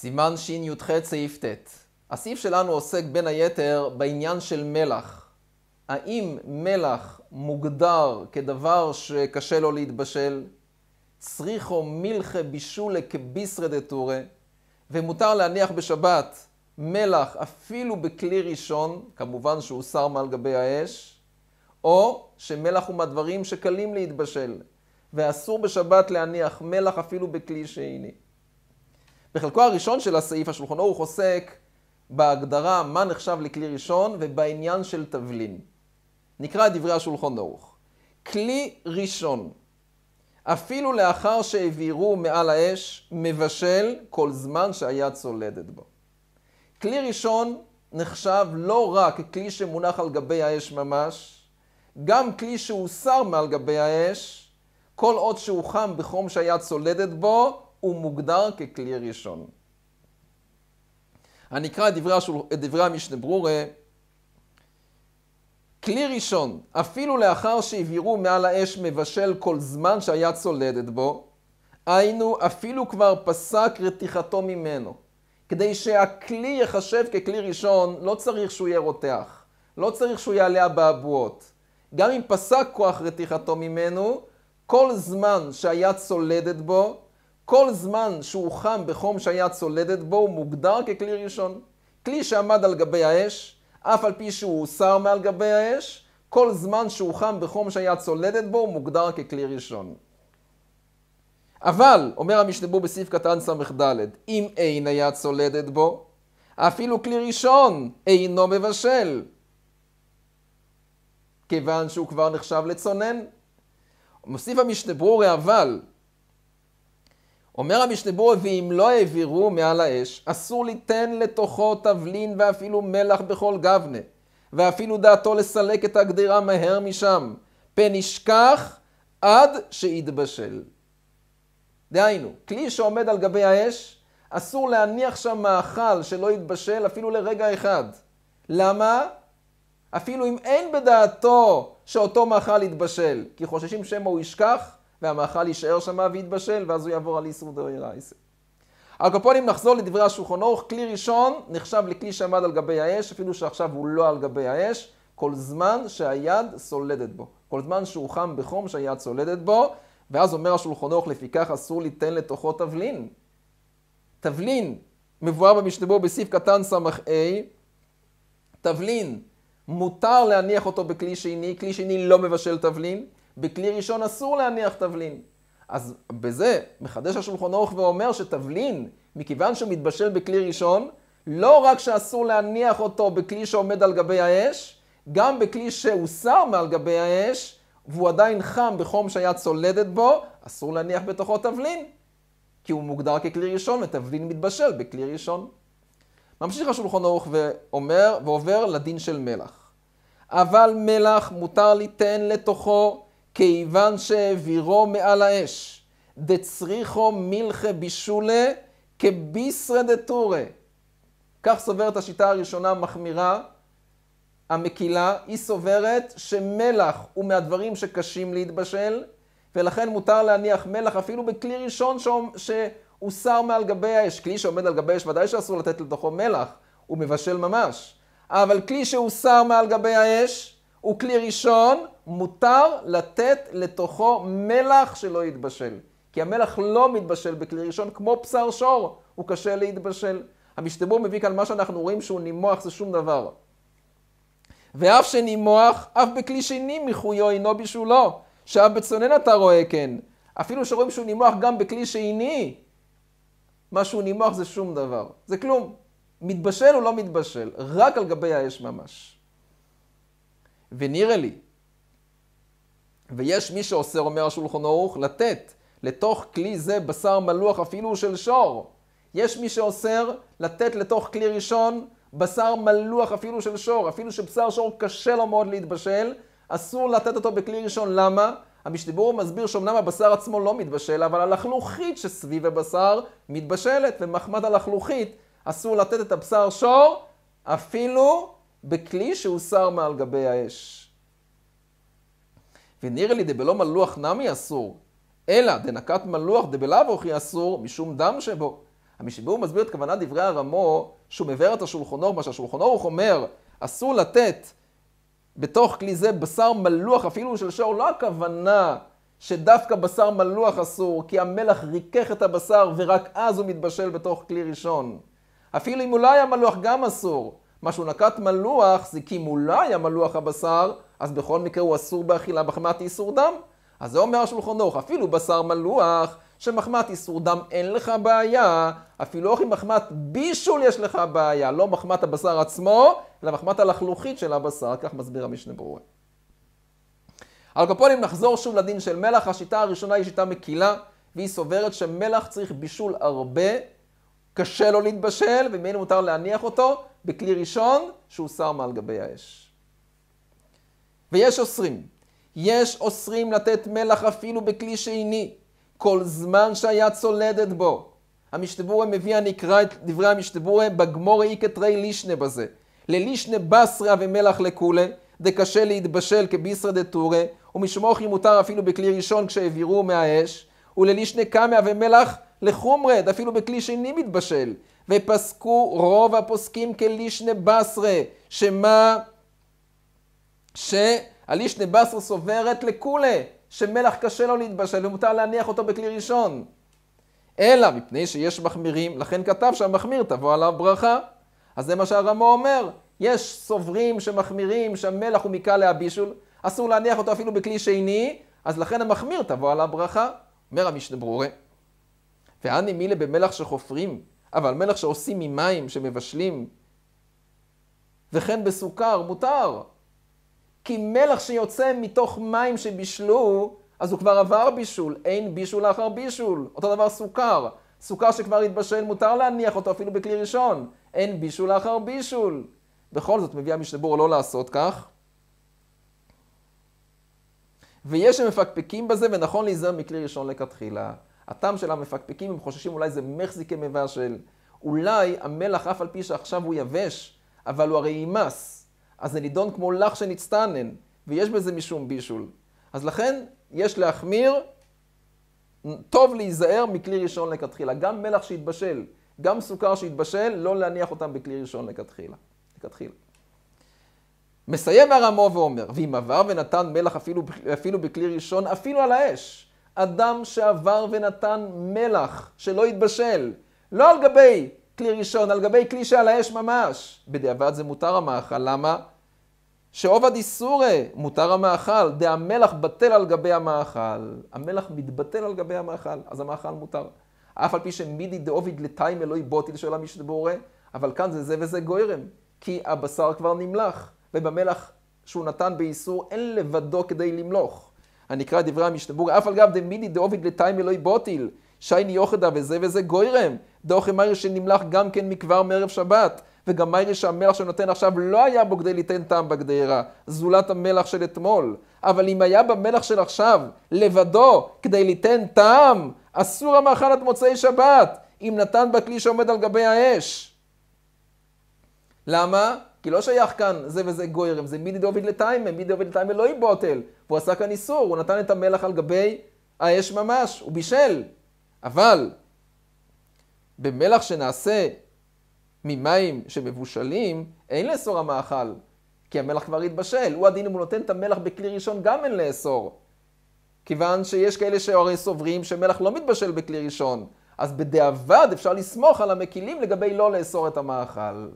סימן שי"ח סעיף ט'. הסעיף שלנו עוסק בין היתר בעניין של מלח. האם מלח מוגדר כדבר שקשה לו להתבשל? צריכו מילכה בישולה כביסרא דתורא, ומותר להניח בשבת מלח אפילו בכלי ראשון, כמובן שר מעל גבי האש, או שמלח הוא מהדברים שקלים להתבשל, ואסור בשבת להניח מלח אפילו בכלי שני. בחלקו הראשון של הסעיף, השולחן ערוך עוסק בהגדרה מה נחשב לכלי ראשון ובעניין של תבלין. נקרא את דברי השולחון ערוך. כלי ראשון, אפילו לאחר שהעבירו מעל האש, מבשל כל זמן שהיה צולדת בו. כלי ראשון נחשב לא רק כלי שמונח על גבי האש ממש, גם כלי שהוסר מעל גבי האש, כל עוד שהוא חם בחום שהיה צולדת בו, הוא מוגדר ככלי ראשון. אקרא את דברי, דברי המשנה ברורה, כלי ראשון, אפילו לאחר שהבהירו מעל האש מבשל כל זמן שהיה צולדת בו, היינו אפילו כבר פסק רתיחתו ממנו. כדי שהכלי ייחשב ככלי ראשון, לא צריך שהוא יהיה רותח, לא צריך שהוא יעלה אבעבועות. גם אם פסק כוח רתיחתו ממנו, כל זמן שהיה צולדת בו, כל זמן שהוא חם בחום שהיה צולדת בו, הוא מוגדר ככלי ראשון. כלי שעמד על גבי האש, אף על פי שהוא הוסר מעל גבי האש, כל זמן שהוא חם בחום שהיה צולדת בו, הוא מוגדר ככלי ראשון. אבל, אומר המשתבור בסעיף קטן ס"ד, אם אין היה צולדת בו, אפילו כלי ראשון אינו מבשל, כיוון שהוא כבר נחשב לצונן. מוסיף המשנה ברורי אבל, אומר רבי שלבורי, ואם לא העבירו מעל האש, אסור ליתן לתוכו תבלין ואפילו מלח בכל גבנה, ואפילו דעתו לסלק את הגדירה מהר משם, פן ישכח עד שיתבשל. דהיינו, כלי שעומד על גבי האש, אסור להניח שם מאכל שלא יתבשל אפילו לרגע אחד. למה? אפילו אם אין בדעתו שאותו מאכל יתבשל, כי חוששים שמא הוא ישכח, והמאכל יישאר שמה ויתבשל, ואז הוא יעבור על איסור דאוי דאוריירייסה. על קופונים נחזור לדברי השולחון אורך, כלי ראשון נחשב לכלי שעמד על גבי האש, אפילו שעכשיו הוא לא על גבי האש, כל זמן שהיד סולדת בו. כל זמן שהוא חם בחום שהיד סולדת בו, ואז אומר השולחון אורך, לפיכך אסור ליתן לתוכו תבלין. תבלין, מבואר במשתבו בסעיף קטן ס"ה, תבלין, מותר להניח אותו בכלי שני, כלי שני לא מבשל תבלין, בכלי ראשון אסור להניח תבלין. אז בזה מחדש השולחון אורך ואומר שתבלין, מכיוון שהוא מתבשל בכלי ראשון, לא רק שאסור להניח אותו בכלי שעומד על גבי האש, גם בכלי שהוסר מעל גבי האש, והוא עדיין חם בחום שהיה צולדת בו, אסור להניח בתוכו תבלין, כי הוא מוגדר ככלי ראשון, ותבלין מתבשל בכלי ראשון. ממשיך השולחון ערוך ואומר, ועובר לדין של מלח. אבל מלח מותר ליתן לתוכו כיוון שהעבירו מעל האש, דצריכו מלכה בישולה כביסרא דטורי. כך סוברת השיטה הראשונה המחמירה, המקילה, היא סוברת שמלח הוא מהדברים שקשים להתבשל, ולכן מותר להניח מלח אפילו בכלי ראשון שהוסר מעל גבי האש. כלי שעומד על גבי האש ודאי שאסור לתת לתוכו מלח, הוא מבשל ממש. אבל כלי שהוסר מעל גבי האש, הוא כלי ראשון, מותר לתת לתוכו מלח שלא יתבשל. כי המלח לא מתבשל בכלי ראשון, כמו בשר שור, הוא קשה להתבשל. המשתבר מביא כאן מה שאנחנו רואים שהוא נימוח זה שום דבר. ואף שנימוח, אף בכלי שני מחויו אינו בשולו. שאף בצונן אתה רואה כן. אפילו שרואים שהוא נימוח גם בכלי שני, מה שהוא נימוח זה שום דבר. זה כלום. מתבשל או לא מתבשל, רק על גבי האש ממש. ונראה לי. ויש מי שאוסר, אומר השולחון ערוך, לתת לתוך כלי זה בשר מלוח אפילו של שור. יש מי שאוסר לתת לתוך כלי ראשון בשר מלוח אפילו של שור, אפילו שבשר שור קשה לו מאוד להתבשל, אסור לתת אותו בכלי ראשון. למה? המשתיבור מסביר שאומנם הבשר עצמו לא מתבשל, אבל הלחלוכית שסביב הבשר מתבשלת, ומחמד הלחלוכית אסור לתת את הבשר שור אפילו בכלי שהוסר מעל גבי האש. ונראה לי דבלא מלוח נמי אסור, אלא דנקת מלוח דבלאו אוכי אסור משום דם שבו. המשבור מסביר את כוונת דברי הרמו שהוא מבאר את השולחונור, מה שהשולחון אומר, אסור לתת בתוך כלי זה בשר מלוח אפילו של שור, לא הכוונה שדווקא בשר מלוח אסור, כי המלח ריכך את הבשר ורק אז הוא מתבשל בתוך כלי ראשון. אפילו אם אולי לא המלוח גם אסור. מה שהוא נקט מלוח זה כי אם הוא לא הבשר, אז בכל מקרה הוא אסור באכילה מחמת איסור דם. אז זה אומר השולחון ערוך, אפילו בשר מלוח, שמחמת איסור דם אין לך בעיה, אפילו אוכל מחמת בישול יש לך בעיה, לא מחמת הבשר עצמו, אלא מחמת הלחלוכית של הבשר, כך מסביר המשנה ברורה. על קופונים נחזור שוב לדין של מלח, השיטה הראשונה היא שיטה מקילה, והיא סוברת שמלח צריך בישול הרבה קשה לו להתבשל, וממילא מותר להניח אותו בכלי ראשון שהוסר מעל גבי האש. ויש אוסרים. יש אוסרים לתת מלח אפילו בכלי שני, כל זמן שהיה צולדת בו. המשתבורה מביא אני אקרא את דברי המשתבורה בגמורי כתרי לישנה בזה. ללישנה בסרה ומלח לכולה, דקשה להתבשל כביסרא דתורא, ומשמוכי מותר אפילו בכלי ראשון כשהעבירו מהאש, וללישנה קמיה ומלח לחומרד, אפילו בכלי שני מתבשל. ופסקו רוב הפוסקים כלישנה בסרה, שמה? שהלישנה בסרה סוברת לכולי, שמלח קשה לו להתבשל ומותר להניח אותו בכלי ראשון. אלא מפני שיש מחמירים, לכן כתב שהמחמיר תבוא עליו ברכה. אז זה מה שהרמו אומר, יש סוברים שמחמירים שהמלח הוא מקל להבישול, אסור להניח אותו אפילו בכלי שני, אז לכן המחמיר תבוא עליו ברכה. אומר המשנה ברורה. ואני מילא במלח שחופרים, אבל מלח שעושים ממים, שמבשלים, וכן בסוכר, מותר. כי מלח שיוצא מתוך מים שבישלו, אז הוא כבר עבר בישול, אין בישול לאחר בישול. אותו דבר סוכר. סוכר שכבר התבשל, מותר להניח אותו אפילו בכלי ראשון. אין בישול לאחר בישול. בכל זאת מביא המשתבור לא לעשות כך. ויש שמפקפקים בזה ונכון להיזהר מכלי ראשון לכתחילה. הטעם של המפקפקים, הם חוששים אולי זה מחזיקי מבשל. אולי המלח, אף על פי שעכשיו הוא יבש, אבל הוא הרי יימס. אז זה נידון כמו לך שנצטנן, ויש בזה משום בישול. אז לכן, יש להחמיר, טוב להיזהר מכלי ראשון לכתחילה. גם מלח שהתבשל, גם סוכר שהתבשל, לא להניח אותם בכלי ראשון לכתחילה. לכתחילה. מסיים הרמו ואומר, ואם עבר ונתן מלח אפילו, אפילו בכלי ראשון, אפילו על האש, אדם שעבר ונתן מלח שלא התבשל, לא על גבי כלי ראשון, על גבי כלי שעל האש ממש. בדיעבד זה מותר המאכל, למה? שעובד איסורי מותר המאכל, דהמלח בטל על גבי המאכל. המלח מתבטל על גבי המאכל, אז המאכל מותר. אף על פי שמידי דעוביד לטיימה לא יבוטי לשאול מי שבורא, אבל כאן זה זה וזה גוירם, כי הבשר כבר נמלח, ובמלח שהוא נתן באיסור אין לבדו כדי למלוך. הנקרא דברי המשתבור, אף על גב דמידי דאוביד לטיים אלוהי בוטיל, שייני יוחדה וזה וזה גוירם, דאוכי מיירי שנמלח גם כן מכבר מערב שבת, וגם מיירי שהמלח שנותן עכשיו לא היה בו כדי ליתן טעם בגדרה, זולת המלח של אתמול, אבל אם היה במלח של עכשיו, לבדו, כדי ליתן טעם, אסור המאכל עד מוצאי שבת, אם נתן בכלי שעומד על גבי האש. למה? כי לא שייך כאן זה וזה גוירם, זה מידי דוביד לטיימה, מידי דוביד לטיימה לא יבוטל. בוטל. הוא עשה כאן איסור, הוא נתן את המלח על גבי האש ממש, הוא בישל. אבל במלח שנעשה ממים שמבושלים, אין לאסור המאכל, כי המלח כבר התבשל. הוא הדין אם הוא נותן את המלח בכלי ראשון, גם אין לאסור. כיוון שיש כאלה שהרי סוברים שמלח לא מתבשל בכלי ראשון. אז בדיעבד אפשר לסמוך על המקילים לגבי לא לאסור את המאכל.